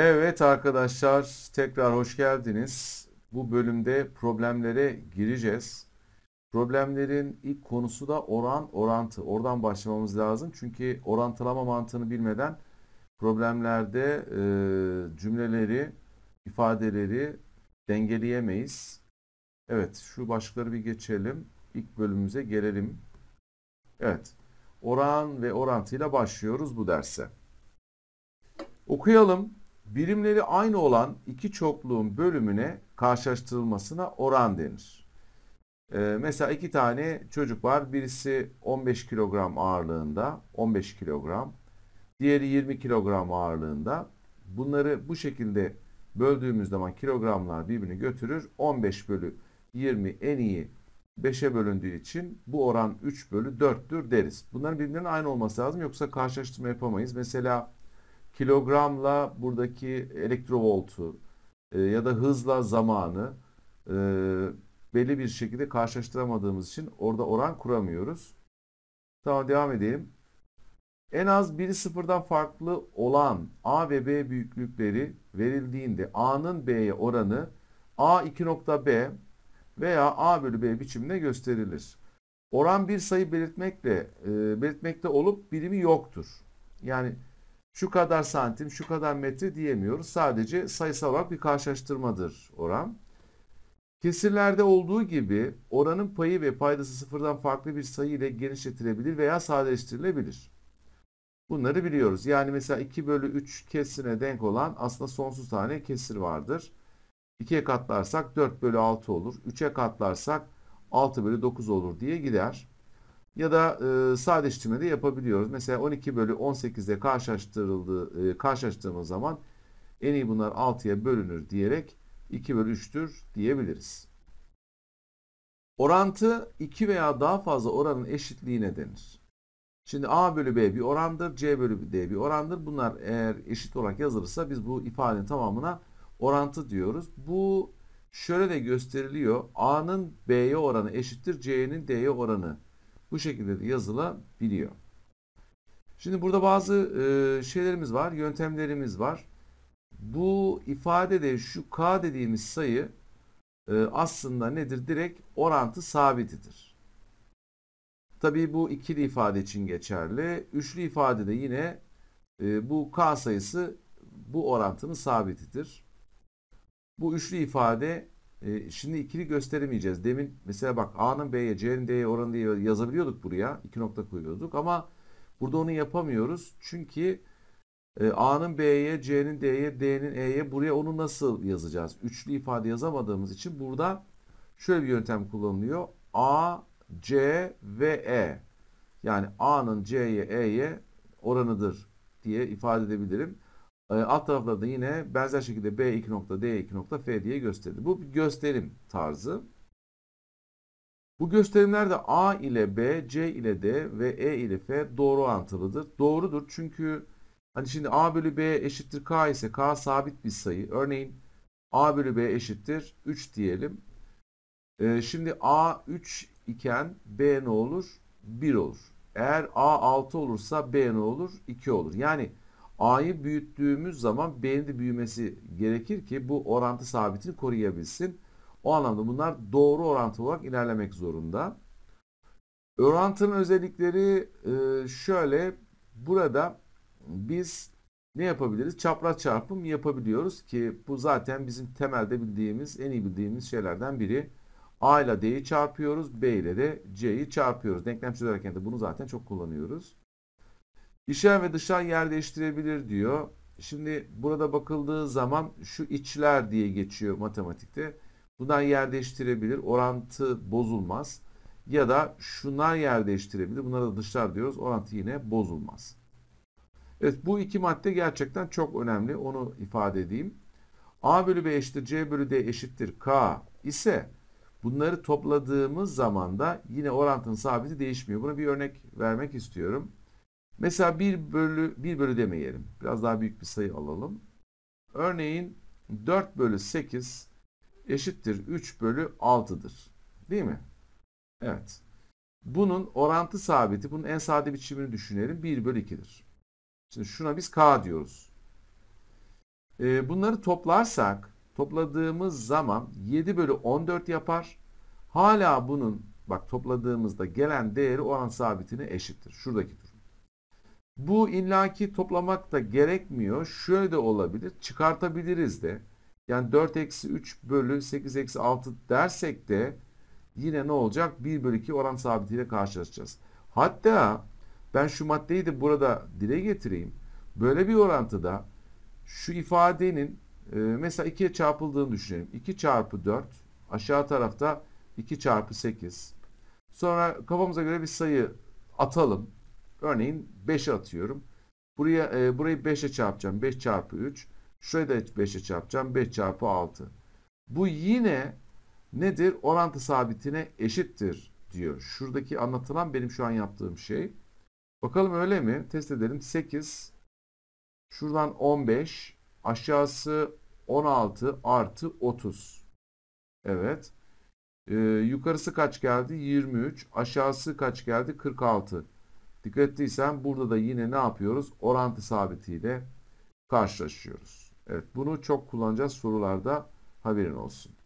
Evet arkadaşlar tekrar hoş geldiniz. Bu bölümde problemlere gireceğiz. Problemlerin ilk konusu da oran orantı. Oradan başlamamız lazım. Çünkü orantılama mantığını bilmeden problemlerde e, cümleleri, ifadeleri dengeleyemeyiz. Evet şu başlıkları bir geçelim. İlk bölümümüze gelelim. Evet oran ve orantıyla başlıyoruz bu derse. Okuyalım birimleri aynı olan iki çokluğun bölümüne karşılaştırılmasına oran denir. Ee, mesela iki tane çocuk var. Birisi 15 kilogram ağırlığında, 15 kilogram. Diğeri 20 kilogram ağırlığında. Bunları bu şekilde böldüğümüz zaman kilogramlar birbirini götürür. 15 bölü 20 en iyi 5'e bölündüğü için bu oran 3 bölü 4'tür deriz. Bunların birbirinin aynı olması lazım yoksa karşılaştırma yapamayız. Mesela kilogramla buradaki elektrovoltu e, ya da hızla zamanı e, belli bir şekilde karşılaştıramadığımız için orada oran kuramıyoruz. Tamam devam edelim. En az biri sıfırdan farklı olan A ve B büyüklükleri verildiğinde A'nın B'ye oranı A 2.B veya A bölü B biçiminde gösterilir. Oran bir sayı belirtmekle e, belirtmekte olup birimi yoktur. Yani şu kadar santim, şu kadar metre diyemiyoruz. Sadece sayısal olarak bir karşılaştırmadır oran. Kesirlerde olduğu gibi oranın payı ve paydası sıfırdan farklı bir sayı ile genişletilebilir veya sadeleştirilebilir. Bunları biliyoruz. Yani mesela 2 bölü 3 kesirine denk olan aslında sonsuz tane kesir vardır. 2'ye katlarsak 4 bölü 6 olur. 3'e katlarsak 6 bölü 9 olur diye gider ya da e, sadeleştirme de yapabiliyoruz. Mesela 12 bölü 18 ile karşılaştırıldığı, e, karşılaştırdığımız zaman en iyi bunlar 6'ya bölünür diyerek 2 bölü 3'tür diyebiliriz. Orantı 2 veya daha fazla oranın eşitliğine denir. Şimdi A bölü B bir orandır, C bölü D bir orandır. Bunlar eğer eşit olarak yazılırsa biz bu ifadenin tamamına orantı diyoruz. Bu şöyle de gösteriliyor. A'nın B'ye oranı eşittir C'nin D'ye oranı bu şekilde de yazılabiliyor. Şimdi burada bazı e, şeylerimiz var, yöntemlerimiz var. Bu ifadede şu k dediğimiz sayı e, aslında nedir? Direkt orantı sabitidir. Tabii bu ikili ifade için geçerli. Üçlü ifadede yine e, bu k sayısı bu orantının sabitidir. Bu üçlü ifade e, şimdi ikili gösteremeyeceğiz. Demin mesela bak A'nın B'ye, C'nin D'ye oranı diye yazabiliyorduk buraya. iki nokta koyuyorduk ama burada onu yapamıyoruz. Çünkü e, A'nın B'ye, C'nin D'ye, D'nin E'ye buraya onu nasıl yazacağız? Üçlü ifade yazamadığımız için burada şöyle bir yöntem kullanılıyor. A, C ve E. Yani A'nın C'ye, E'ye oranıdır diye ifade edebilirim. Ee, alt taraflarda yine benzer şekilde B2 nokta D2 nokta F diye gösterdi. Bu bir gösterim tarzı. Bu gösterimlerde A ile B, C ile D ve E ile F doğru orantılıdır. Doğrudur çünkü hani şimdi A bölü B eşittir K ise K sabit bir sayı. Örneğin A bölü B eşittir 3 diyelim. Ee, şimdi A 3 iken B ne olur? 1 olur. Eğer A 6 olursa B ne olur? 2 olur. Yani bu A'yı büyüttüğümüz zaman B'nin de büyümesi gerekir ki bu orantı sabitini koruyabilsin. O anlamda bunlar doğru orantı olarak ilerlemek zorunda. Orantının özellikleri e, şöyle. Burada biz ne yapabiliriz? Çapraz çarpım yapabiliyoruz ki bu zaten bizim temelde bildiğimiz, en iyi bildiğimiz şeylerden biri. A ile D'yi çarpıyoruz, B ile de C'yi çarpıyoruz. Denklem çözerken de bunu zaten çok kullanıyoruz. İçer ve dışer yer değiştirebilir diyor. Şimdi burada bakıldığı zaman şu içler diye geçiyor matematikte. Bundan yer değiştirebilir. Orantı bozulmaz. Ya da şunlar yer değiştirebilir. Bunlara da dışlar diyoruz. Orantı yine bozulmaz. Evet bu iki madde gerçekten çok önemli. Onu ifade edeyim. A bölü B eşittir C bölü D eşittir K ise bunları topladığımız zaman da yine orantının sabiti değişmiyor. Buna bir örnek vermek istiyorum. Mesela 1 bölü, 1 bölü demeyelim. Biraz daha büyük bir sayı alalım. Örneğin 4 bölü 8 eşittir 3 bölü 6'dır. Değil mi? Evet. Bunun orantı sabiti, bunun en sade biçimini düşünelim. 1 bölü 2'dir. Şimdi şuna biz k diyoruz. Ee, bunları toplarsak, topladığımız zaman 7 bölü 14 yapar. Hala bunun, bak topladığımızda gelen değeri oran sabitine eşittir. Şuradaki bu illaki toplamak da gerekmiyor. Şöyle de olabilir. Çıkartabiliriz de. Yani 4 eksi 3 bölü 8 eksi 6 dersek de yine ne olacak? 1 bölü 2 oran sabitiyle karşılaşacağız. Hatta ben şu maddeyi de burada dile getireyim. Böyle bir orantıda şu ifadenin e, mesela 2'ye çarpıldığını düşünelim. 2 çarpı 4 aşağı tarafta 2 çarpı 8. Sonra kafamıza göre bir sayı atalım. Örneğin 5'e atıyorum. Buraya e, burayı 5'e çarpacağım. 5 çarpı 3. Şurayı da 5'e çarpacağım. 5 çarpı 6. Bu yine nedir? Orantı sabitine eşittir diyor. Şuradaki anlatılan benim şu an yaptığım şey. Bakalım öyle mi? Test edelim. 8 şuradan 15 aşağısı 16 artı 30. Evet. Ee, yukarısı kaç geldi? 23. Aşağısı kaç geldi? 46. Dikkat ettiysen burada da yine ne yapıyoruz? Orantı sabitiyle karşılaşıyoruz. Evet bunu çok kullanacağız sorularda haberin olsun.